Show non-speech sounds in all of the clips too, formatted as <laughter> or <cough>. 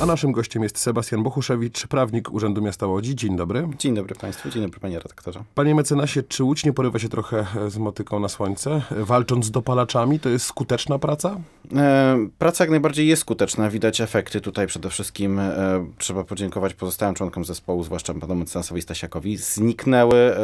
A naszym gościem jest Sebastian Bochuszewicz, prawnik Urzędu Miasta Łodzi. Dzień dobry. Dzień dobry Państwu, dzień dobry Panie Redaktorze. Panie mecenasie, czy Łódź nie porywa się trochę e, z motyką na słońce, walcząc z dopalaczami? To jest skuteczna praca? E, praca jak najbardziej jest skuteczna, widać efekty. Tutaj przede wszystkim e, trzeba podziękować pozostałym członkom zespołu, zwłaszcza panu mecenasowi Stasiakowi. Zniknęły e,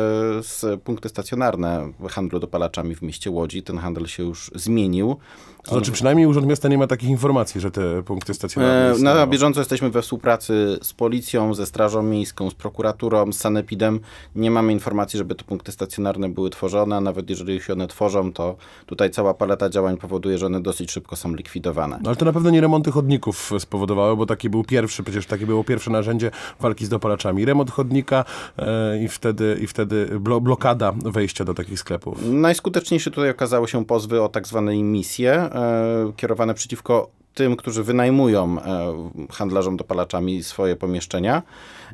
z punkty stacjonarne handlu dopalaczami w mieście Łodzi. Ten handel się już zmienił. To znaczy przynajmniej Urząd Miasta nie ma takich informacji, że te punkty stacjonarne e, Na bieżąco bieżąco jesteśmy we współpracy z policją, ze Strażą Miejską, z prokuraturą, z Sanepidem. Nie mamy informacji, żeby te punkty stacjonarne były tworzone, a nawet jeżeli się one tworzą, to tutaj cała paleta działań powoduje, że one dosyć szybko są likwidowane. No, ale to na pewno nie remonty chodników spowodowały, bo taki był pierwszy, przecież takie było pierwsze narzędzie walki z dopalaczami. Remont chodnika e, i wtedy, i wtedy blo blokada wejścia do takich sklepów. Najskuteczniejsze tutaj okazały się pozwy o tak zwane misje e, kierowane przeciwko tym, którzy wynajmują e, handlarzom dopalaczami swoje pomieszczenia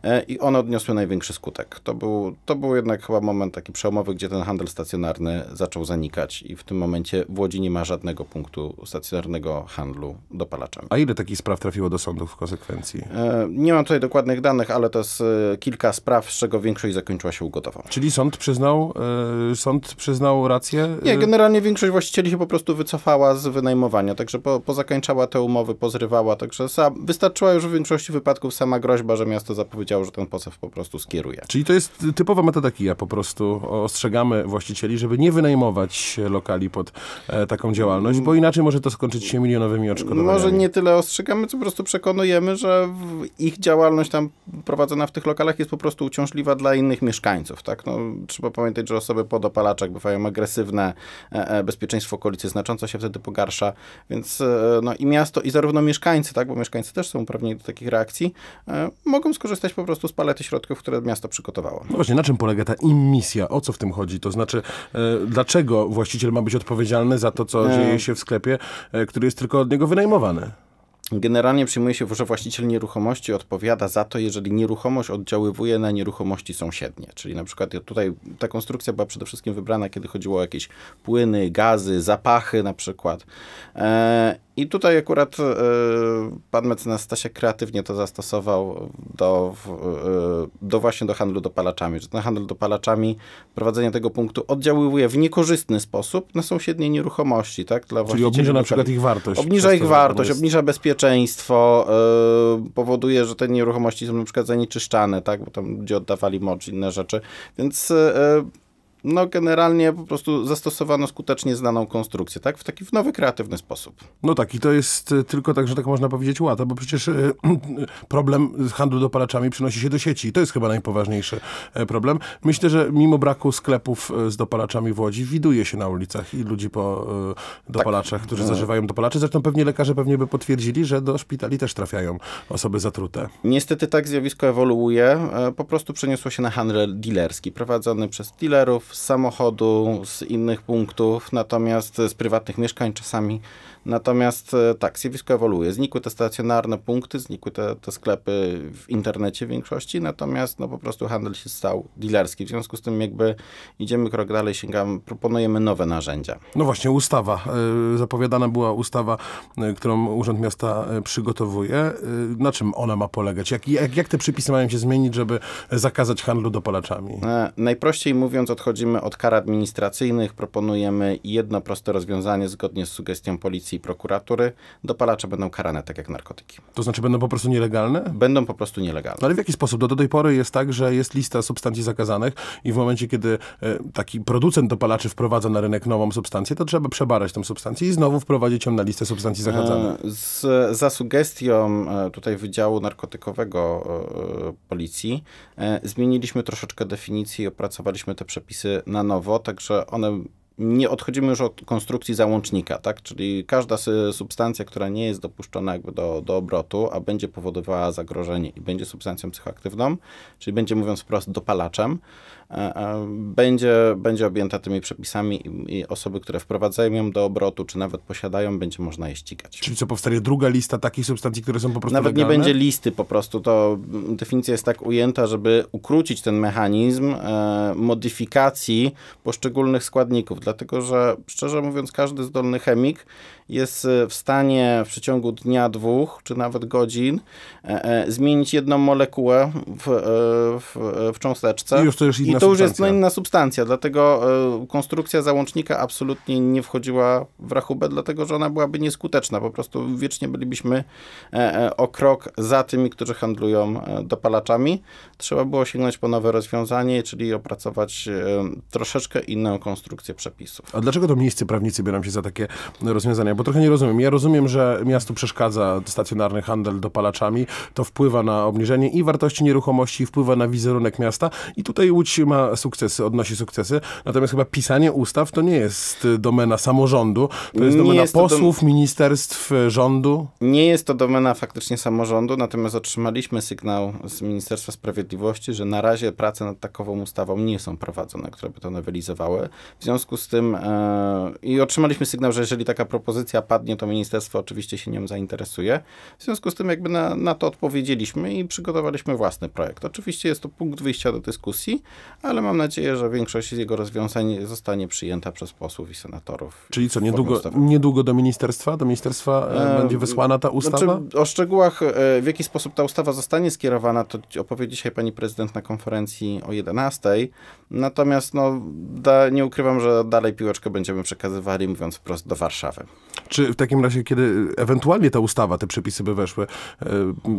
e, i one odniosły największy skutek. To był, to był jednak chyba moment taki przełomowy, gdzie ten handel stacjonarny zaczął zanikać i w tym momencie w Łodzi nie ma żadnego punktu stacjonarnego handlu dopalaczami. A ile takich spraw trafiło do sądów w konsekwencji? E, nie mam tutaj dokładnych danych, ale to jest kilka spraw, z czego większość zakończyła się ugodową. Czyli sąd przyznał, sąd przyznał rację? Nie, generalnie większość właścicieli się po prostu wycofała z wynajmowania, także po, po zakończała te umowy pozrywała, także sam, wystarczyła już w większości wypadków sama groźba, że miasto zapowiedziało, że ten posew po prostu skieruje. Czyli to jest typowa metoda kija, po prostu ostrzegamy właścicieli, żeby nie wynajmować lokali pod e, taką działalność, bo inaczej może to skończyć się milionowymi odszkodowaniami. Może nie tyle ostrzegamy, co po prostu przekonujemy, że ich działalność tam prowadzona w tych lokalach jest po prostu uciążliwa dla innych mieszkańców, tak? No, trzeba pamiętać, że osoby po dopalaczach bywają agresywne, e, e, bezpieczeństwo okolicy znacząco się wtedy pogarsza, więc e, no i miasto miasto i zarówno mieszkańcy, tak, bo mieszkańcy też są uprawnieni do takich reakcji, e, mogą skorzystać po prostu z palety środków, które miasto przygotowało. No właśnie, na czym polega ta immisja? O co w tym chodzi? To znaczy, e, dlaczego właściciel ma być odpowiedzialny za to, co e. dzieje się w sklepie, który jest tylko od niego wynajmowany? Generalnie przyjmuje się, że właściciel nieruchomości odpowiada za to, jeżeli nieruchomość oddziaływuje na nieruchomości sąsiednie. Czyli na przykład tutaj ta konstrukcja była przede wszystkim wybrana, kiedy chodziło o jakieś płyny, gazy, zapachy na przykład. I tutaj akurat y, pan mecenas Stasiak kreatywnie to zastosował do, w, y, do właśnie do handlu dopalaczami. Że ten handel dopalaczami, prowadzenie tego punktu oddziaływuje w niekorzystny sposób na sąsiednie nieruchomości. Tak, dla Czyli obniża na przykład ich wartość. Obniża ich wartość, jest... obniża bezpieczeństwo, y, powoduje, że te nieruchomości są na przykład zanieczyszczane, tak, bo tam ludzie oddawali moc, inne rzeczy. Więc no generalnie po prostu zastosowano skutecznie znaną konstrukcję, tak? W taki w nowy, kreatywny sposób. No tak i to jest y, tylko tak, że tak można powiedzieć łata, bo przecież y, <clears throat> problem handlu dopalaczami przenosi się do sieci i to jest chyba najpoważniejszy e, problem. Myślę, że mimo braku sklepów e, z dopalaczami w Łodzi widuje się na ulicach i ludzi po e, tak. dopalaczach, tak. którzy zażywają dopalacze. Zresztą pewnie lekarze pewnie by potwierdzili, że do szpitali też trafiają osoby zatrute. Niestety tak zjawisko ewoluuje. Po prostu przeniosło się na handel dealerski, prowadzony przez dealerów, z samochodu, z innych punktów, natomiast e, z prywatnych mieszkań czasami. Natomiast e, tak, zjawisko ewoluuje. Znikły te stacjonarne punkty, znikły te, te sklepy w internecie w większości, natomiast no, po prostu handel się stał dealerski. W związku z tym jakby idziemy krok dalej, sięgamy, proponujemy nowe narzędzia. No właśnie, ustawa. E, zapowiadana była ustawa, którą Urząd Miasta przygotowuje. Na czym ona ma polegać? Jak, jak, jak te przepisy mają się zmienić, żeby zakazać handlu dopalaczami? Najprościej mówiąc, odchodzi Odchodzimy od kar administracyjnych, proponujemy jedno proste rozwiązanie zgodnie z sugestią policji i prokuratury. Dopalacze będą karane tak jak narkotyki. To znaczy będą po prostu nielegalne? Będą po prostu nielegalne. No ale w jaki sposób? Do, no do tej pory jest tak, że jest lista substancji zakazanych i w momencie, kiedy e, taki producent dopalaczy wprowadza na rynek nową substancję, to trzeba przebarać tę substancję i znowu wprowadzić ją na listę substancji zakazanych. E, z, za sugestią e, tutaj Wydziału Narkotykowego Policji zmieniliśmy troszeczkę definicję i opracowaliśmy te przepisy na nowo, także one nie odchodzimy już od konstrukcji załącznika, tak? Czyli każda substancja, która nie jest dopuszczona jakby do, do obrotu, a będzie powodowała zagrożenie i będzie substancją psychoaktywną, czyli będzie mówiąc wprost dopalaczem, E, e, będzie, będzie objęta tymi przepisami i osoby, które wprowadzają ją do obrotu, czy nawet posiadają, będzie można je ścigać. Czyli co, powstanie druga lista takich substancji, które są po prostu Nawet legalne? nie będzie listy po prostu, to definicja jest tak ujęta, żeby ukrócić ten mechanizm e, modyfikacji poszczególnych składników, dlatego że szczerze mówiąc każdy zdolny chemik jest e, w stanie w przeciągu dnia, dwóch, czy nawet godzin e, e, zmienić jedną molekułę w, w, w cząsteczce. I już to już inna to już jest no, inna substancja, dlatego y, konstrukcja załącznika absolutnie nie wchodziła w rachubę, dlatego że ona byłaby nieskuteczna. Po prostu wiecznie bylibyśmy e, e o krok za tymi, którzy handlują e, dopalaczami. Trzeba było sięgnąć po nowe rozwiązanie, czyli opracować troszeczkę inną konstrukcję przepisów. A dlaczego to miejscy prawnicy biorą się za takie rozwiązania? Bo trochę nie rozumiem. Ja rozumiem, że miastu przeszkadza stacjonarny handel dopalaczami, to wpływa na obniżenie i wartości nieruchomości, wpływa na wizerunek miasta i tutaj Łódź ma sukcesy, odnosi sukcesy, natomiast chyba pisanie ustaw to nie jest y, domena samorządu, to jest nie domena jest posłów, dom... ministerstw, y, rządu. Nie jest to domena faktycznie samorządu, natomiast otrzymaliśmy sygnał z Ministerstwa Sprawiedliwości, że na razie prace nad takową ustawą nie są prowadzone, które by to nowelizowały. W związku z tym e, i otrzymaliśmy sygnał, że jeżeli taka propozycja padnie, to ministerstwo oczywiście się nią zainteresuje. W związku z tym jakby na, na to odpowiedzieliśmy i przygotowaliśmy własny projekt. Oczywiście jest to punkt wyjścia do dyskusji, ale mam nadzieję, że większość jego rozwiązań zostanie przyjęta przez posłów i senatorów. Czyli co, niedługo, niedługo do ministerstwa? Do ministerstwa e, będzie wysłana ta ustawa? Znaczy, o szczegółach, e, w jaki sposób ta ustawa zostanie skierowana, to opowie dzisiaj pani prezydent na konferencji o 11. Natomiast no, da, nie ukrywam, że dalej piłeczkę będziemy przekazywali, mówiąc wprost, do Warszawy. Czy w takim razie, kiedy ewentualnie ta ustawa, te przepisy by weszły, e,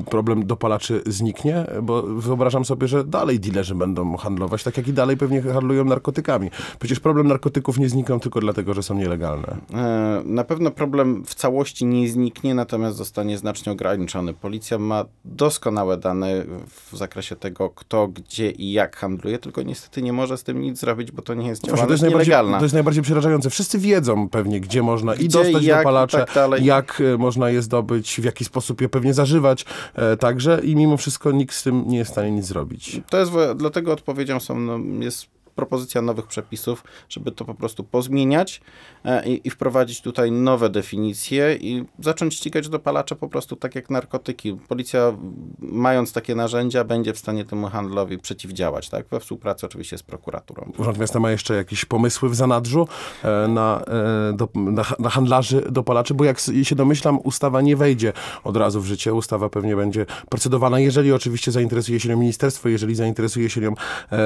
problem dopalaczy zniknie? Bo wyobrażam sobie, że dalej dilerzy będą handlować tak tak jak i dalej pewnie handlują narkotykami. Przecież problem narkotyków nie zniknął tylko dlatego, że są nielegalne. E, na pewno problem w całości nie zniknie, natomiast zostanie znacznie ograniczony. Policja ma doskonałe dane w zakresie tego, kto, gdzie i jak handluje, tylko niestety nie może z tym nic zrobić, bo to nie jest no działalność to jest nielegalna. To jest najbardziej przerażające. Wszyscy wiedzą pewnie, gdzie można gdzie, i dostać jak, dopalacze, tak dalej. jak e, można je zdobyć, w jaki sposób je pewnie zażywać e, także i mimo wszystko nikt z tym nie jest w stanie nic zrobić. To jest, dlatego odpowiedzią są on, jest propozycja nowych przepisów, żeby to po prostu pozmieniać e, i, i wprowadzić tutaj nowe definicje i zacząć ścigać dopalacze po prostu tak jak narkotyki. Policja, mając takie narzędzia, będzie w stanie temu handlowi przeciwdziałać, tak? We współpracy oczywiście z prokuraturą. Urząd Miasta ma jeszcze jakieś pomysły w zanadrzu e, na, e, do, na, na handlarzy dopalaczy, bo jak się domyślam, ustawa nie wejdzie od razu w życie. Ustawa pewnie będzie procedowana, jeżeli oczywiście zainteresuje się nią ministerstwo, jeżeli zainteresuje się nią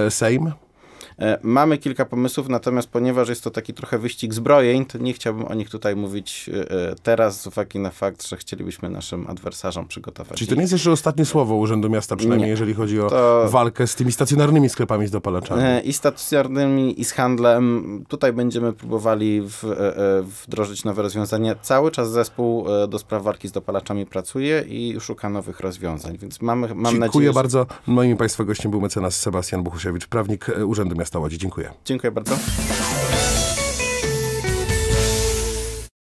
Sejm. E, mamy kilka pomysłów, natomiast ponieważ jest to taki trochę wyścig zbrojeń, to nie chciałbym o nich tutaj mówić e, e, teraz, z uwagi na fakt, że chcielibyśmy naszym adwersarzom przygotować. Czyli to nie jest jeszcze ostatnie słowo Urzędu Miasta, przynajmniej nie. jeżeli chodzi o to... walkę z tymi stacjonarnymi sklepami z dopalaczami. I stacjonarnymi, i z handlem. Tutaj będziemy próbowali w, wdrożyć nowe rozwiązania. Cały czas zespół do spraw walki z dopalaczami pracuje i szuka nowych rozwiązań, więc mamy, mam Dziękuję nadzieję... Dziękuję bardzo. Moim Państwa gościem był mecenas Sebastian Buchusiewicz, prawnik Urzędu Miasta. Stałodzie. Dziękuję. Dziękuję bardzo.